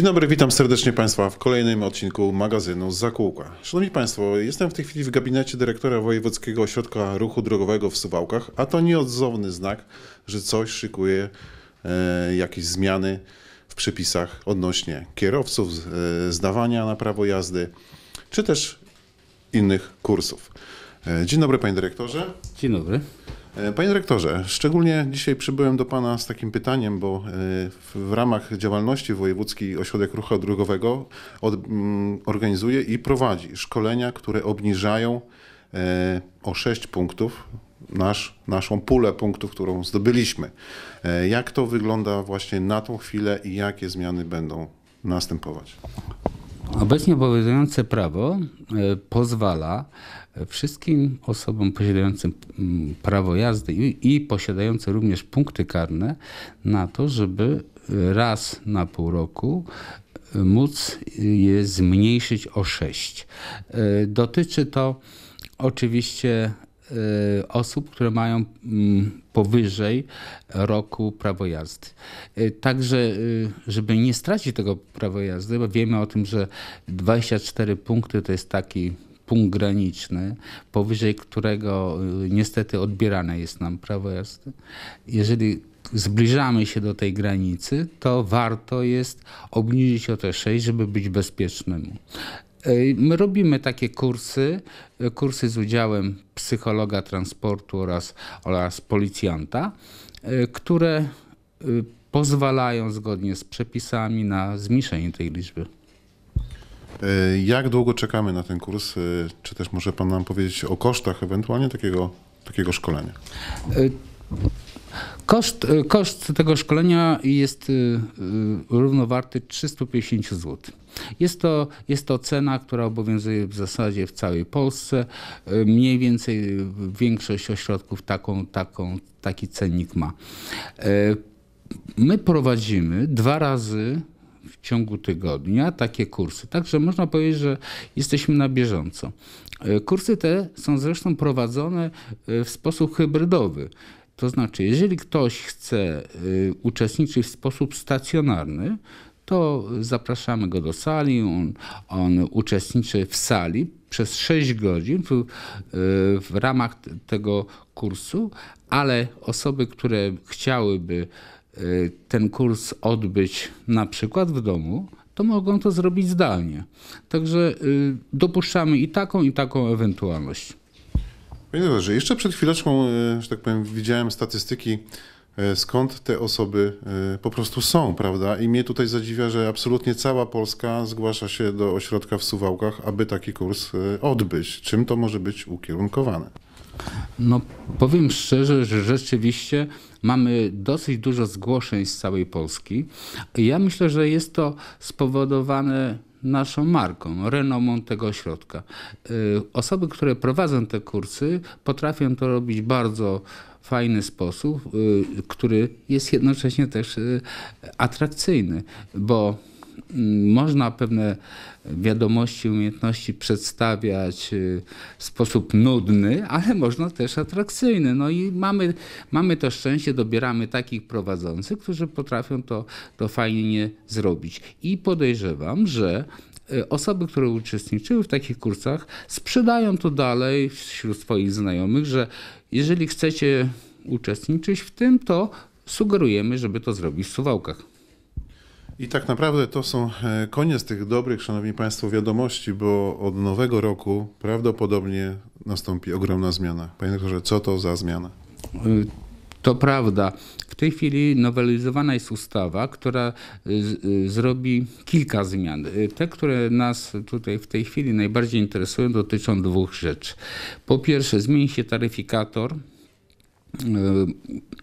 Dzień dobry, witam serdecznie Państwa w kolejnym odcinku magazynu Zakółka. Szanowni Państwo, jestem w tej chwili w gabinecie dyrektora Wojewódzkiego Ośrodka Ruchu Drogowego w Suwałkach, a to nieodzowny znak, że coś szykuje e, jakieś zmiany w przepisach odnośnie kierowców, e, zdawania na prawo jazdy, czy też innych kursów. E, dzień dobry Panie Dyrektorze. Dzień dobry. E, panie dyrektorze, szczególnie dzisiaj przybyłem do Pana z takim pytaniem, bo e, w ramach działalności Wojewódzki Ośrodek Ruchu Drogowego mm, organizuje i prowadzi szkolenia, które obniżają e, o 6 punktów nasz, naszą pulę punktów, którą zdobyliśmy. Jak to wygląda właśnie na tą chwilę i jakie zmiany będą następować? Obecnie obowiązujące prawo e, pozwala e, wszystkim osobom posiadającym mm, prawo jazdy i, posiadającym również punkty karne na to, żeby e, raz na pół roku móc je zmniejszyć o 6. Dotyczy to oczywiście Y, osób, które mają mm, powyżej roku prawo jazdy. Y, także, y, żeby nie stracić tego prawa jazdy, bo wiemy o tym, że 24 punkty to jest taki punkt graniczny, powyżej którego niestety odbierane jest nam prawo jazdy. Jeżeli zbliżamy się do tej granicy, to warto jest obniżyć o te 6, żeby być bezpiecznym. My robimy takie kursy, e, kursy z udziałem psychologa transportu oraz, oraz policjanta, e, które e, pozwalają zgodnie z przepisami na zmniejszenie tej liczby. Jak długo czekamy na ten kurs? Czy też może Pan nam powiedzieć o kosztach ewentualnie takiego, takiego szkolenia? Koszt, e, koszt tego szkolenia jest e, e, równowarty 350 zł. Jest to, jest to cena, która obowiązuje w zasadzie w całej Polsce. Mniej więcej większość ośrodków taką, taką, taki cennik ma. My prowadzimy dwa razy w ciągu tygodnia takie kursy. Także można powiedzieć, że jesteśmy na bieżąco. Kursy te są zresztą prowadzone w sposób hybrydowy. To znaczy, jeżeli ktoś chce y, uczestniczyć w sposób stacjonarny, to zapraszamy go do sali. On, on uczestniczy w sali przez 6 godzin w, y, w ramach tego kursu, ale osoby, które chciałyby y, ten kurs odbyć na przykład w domu, to mogą to zrobić zdalnie. Także dopuszczamy i taką, i taką ewentualność. Panie doktorze, jeszcze przed chwileczką, e, że tak powiem, widziałem statystyki, e, skąd te osoby e, po prostu są, prawda? I mnie tutaj zadziwia, że absolutnie cała Polska zgłasza się do ośrodka w Suwałkach, aby taki kurs odbyć. Czym to może być ukierunkowane? No, powiem szczerze, że rzeczywiście mamy dosyć dużo zgłoszeń z całej Polski. Ja myślę, że jest to spowodowane naszą marką, renomą tego ośrodka. Y, osoby, które prowadzą te kursy, potrafią to robić bardzo fajny sposób, y, który jest jednocześnie też y, atrakcyjny, bo można pewne wiadomości, umiejętności przedstawiać y, w sposób nudny, ale można też atrakcyjny. No i mamy, mamy to szczęście, dobieramy takich prowadzących, którzy potrafią to, to fajnie zrobić. I podejrzewam, że y, osoby, które uczestniczyły w takich kursach, sprzedają to dalej wśród swoich znajomych, że jeżeli chcecie uczestniczyć w tym, to sugerujemy, żeby to zrobić w Suwałkach. I tak naprawdę to są e, koniec tych dobrych, szanowni państwo, wiadomości, bo od nowego roku prawdopodobnie nastąpi ogromna zmiana. Panie doktorze, co to za zmiana? E, to prawda. W tej chwili nowelizowana jest ustawa, która e, zrobi kilka zmian. Te, które nas tutaj w tej chwili najbardziej interesują, dotyczą dwóch rzeczy. Po pierwsze, zmieni się taryfikator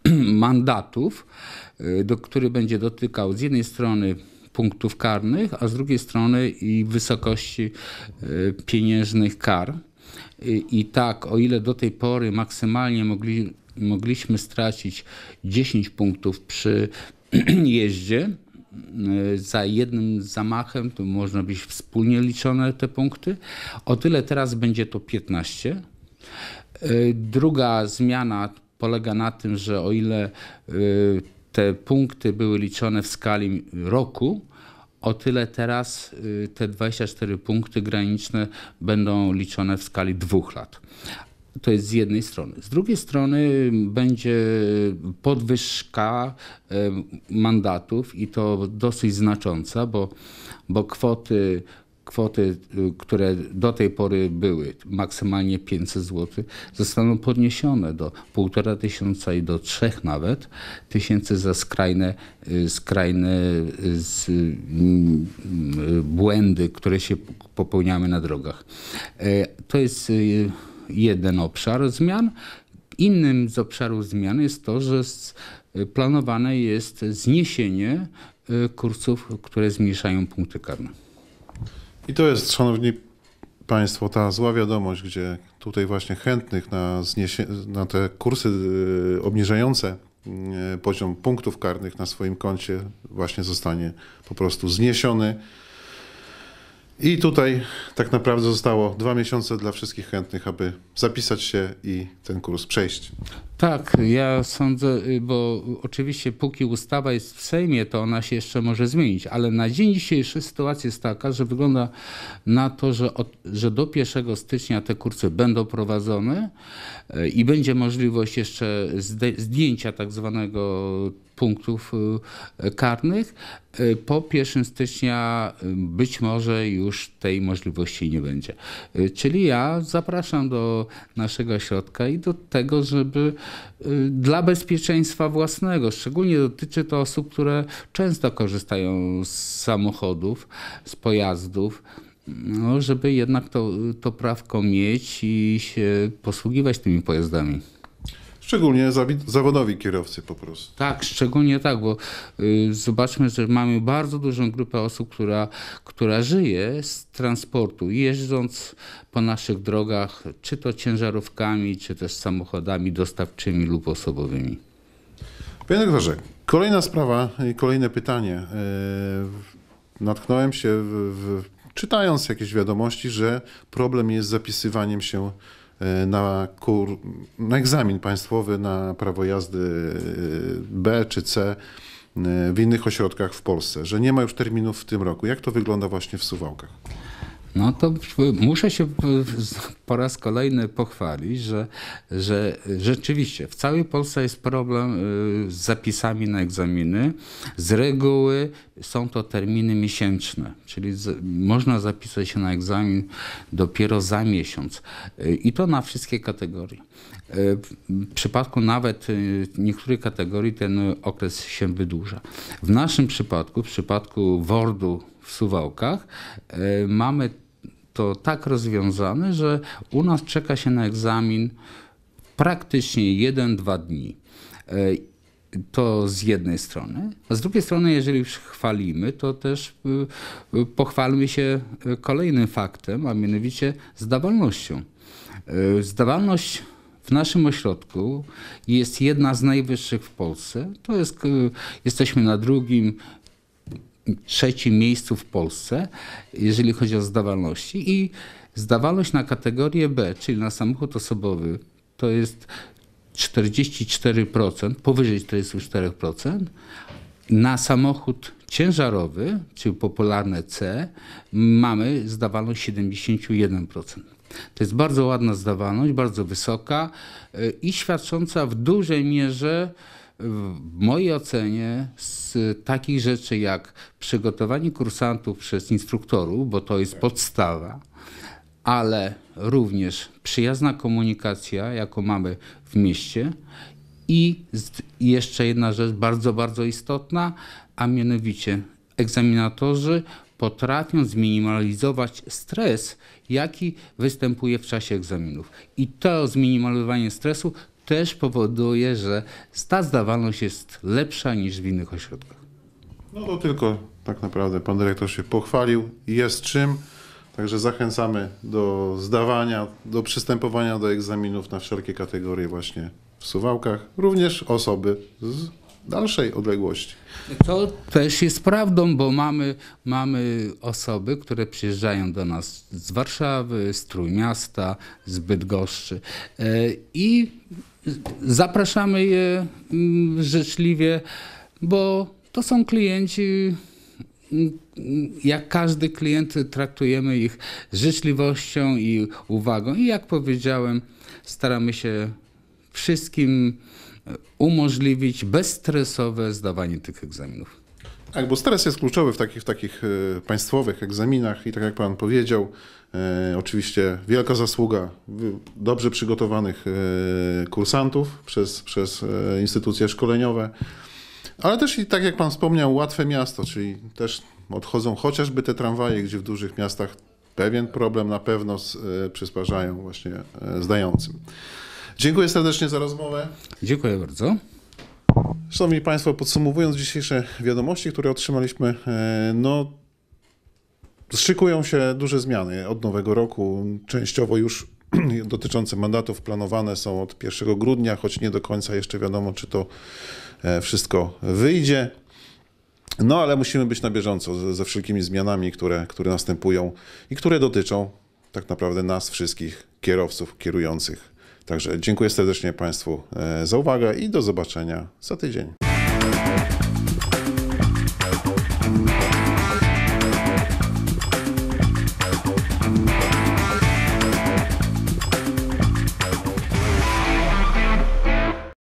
E, mandatów, e, do, który będzie dotykał z jednej strony punktów karnych, a z drugiej strony i wysokości e, pieniężnych kar. I, i tak, o ile do tej pory maksymalnie mogli, mogliśmy stracić 10 punktów przy jeździe, za jednym zamachem, to można być wspólnie liczone te punkty. O tyle teraz będzie to 15. Druga zmiana polega na tym, że o ile y, te punkty były liczone w skali roku, o tyle teraz y, te 24 punkty graniczne będą liczone w skali dwóch lat. To jest z jednej strony. Z drugiej strony będzie podwyżka y, mandatów i to dosyć znacząca, bo, bo kwoty kwoty, y, które do tej pory były, maksymalnie 500 zł, zostaną podniesione do 1,5 tysiąca i do 3 nawet tysięcy za skrajne, y, skrajne y, z, błędy, które się popełniamy na drogach. E, to jest jeden obszar zmian. Innym z obszarów zmian jest to, że planowane jest zniesienie kursów, które zmniejszają punkty karne. I to jest, szanowni państwo, ta zła wiadomość, gdzie tutaj właśnie chętnych na, na te kursy y, obniżające y, poziom punktów karnych na swoim koncie właśnie zostanie po prostu zniesiony. I tutaj tak naprawdę zostało dwa miesiące dla wszystkich chętnych, aby zapisać się i ten kurs przejść. Tak, ja sądzę, y, bo oczywiście póki ustawa jest w Sejmie, to ona się jeszcze może zmienić, ale na dzień dzisiejszy sytuacja jest taka, że wygląda na to, że, od, że do 1 stycznia te kursy będą prowadzone y, i będzie możliwość jeszcze zdjęcia tak zwanego punktów y, karnych. Po 1 stycznia być może już tej możliwości nie będzie. Czyli ja zapraszam do naszego środka i do tego, żeby Y, dla bezpieczeństwa własnego. Szczególnie dotyczy to osób, które często korzystają z samochodów, z pojazdów. No, żeby jednak to, to prawko mieć i się posługiwać tymi pojazdami. Szczególnie zawodowi kierowcy po prostu. Tak, szczególnie tak, bo y, zobaczmy, że mamy bardzo dużą grupę osób, która, która żyje z transportu, jeżdżąc po naszych drogach, czy to ciężarówkami, czy też samochodami dostawczymi lub osobowymi. Panie doktorze, kolejna sprawa i kolejne pytanie. Yy, natknąłem się w, w, czytając jakieś wiadomości, że problem jest z zapisywaniem się E, na, kur, na egzamin państwowy na prawo jazdy e, B czy C e, w innych ośrodkach w Polsce, że nie ma już terminów w tym roku. Jak to wygląda właśnie w Suwałkach? No to muszę się po raz kolejny pochwalić, że, że rzeczywiście w całej Polsce jest problem y, z zapisami na egzaminy. Z reguły są to terminy miesięczne, czyli z, można zapisać się na egzamin dopiero za miesiąc y, i to na wszystkie kategorie. Y, w przypadku nawet niektórych kategorii ten okres się wydłuża. W naszym przypadku, w przypadku WORDu w Suwałkach, e, mamy to tak rozwiązane, że u nas czeka się na egzamin praktycznie 1-2 dni. E, to z jednej strony. A z drugiej strony, jeżeli już chwalimy, to też y, y, pochwalmy się e, kolejnym faktem, a mianowicie zdawalnością. Zdawalność w naszym ośrodku jest jedna z najwyższych w Polsce. To jest, y, jesteśmy na drugim trzecim miejscu w Polsce, jeżeli chodzi o zdawalności. I zdawalność na kategorię B, czyli na samochód osobowy, to jest 44%, powyżej 44%. Na samochód ciężarowy, czyli popularne C, mamy zdawalność 71%. To jest bardzo ładna zdawalność, bardzo wysoka e, i świadcząca w dużej mierze w mojej ocenie z takich rzeczy jak przygotowanie kursantów przez instruktorów, bo to jest podstawa, ale również przyjazna komunikacja, jaką mamy w mieście. I jeszcze jedna rzecz bardzo, bardzo istotna, a mianowicie egzaminatorzy potrafią zminimalizować stres, jaki występuje w czasie egzaminów. I to zminimalizowanie stresu też powoduje, że ta zdawalność jest lepsza niż w innych ośrodkach. No to tylko tak naprawdę pan dyrektor się pochwalił i jest czym. Także zachęcamy do zdawania, do przystępowania do egzaminów na wszelkie kategorie właśnie w Suwałkach, również osoby z dalszej odległości. To też jest prawdą, bo mamy, mamy osoby, które przyjeżdżają do nas z Warszawy, z Trójmiasta, z Bydgoszczy e, i Zapraszamy je mm, życzliwie, bo to są klienci, mm, jak każdy klient traktujemy ich życzliwością i uwagą. I jak powiedziałem, staramy się wszystkim e, umożliwić bezstresowe zdawanie tych egzaminów. Tak, bo stres jest kluczowy w takich, w takich e, państwowych egzaminach i tak jak Pan powiedział, e, oczywiście wielka zasługa dobrze przygotowanych e, kursantów przez, przez e, instytucje szkoleniowe, ale też i tak jak Pan wspomniał, łatwe miasto, czyli też odchodzą chociażby te tramwaje, gdzie w dużych miastach pewien problem na pewno z, e, przysparzają właśnie e, zdającym. Dziękuję serdecznie za rozmowę. Dziękuję bardzo. Szanowni Państwo, podsumowując dzisiejsze wiadomości, które otrzymaliśmy, e, no szykują się duże zmiany od nowego roku, częściowo już dotyczące mandatów planowane są od 1 grudnia, choć nie do końca jeszcze wiadomo, czy to e, wszystko wyjdzie. No ale musimy być na bieżąco ze wszelkimi zmianami, które, które następują i które dotyczą tak naprawdę nas wszystkich, kierowców, kierujących Także dziękuję serdecznie Państwu e, za uwagę i do zobaczenia za tydzień.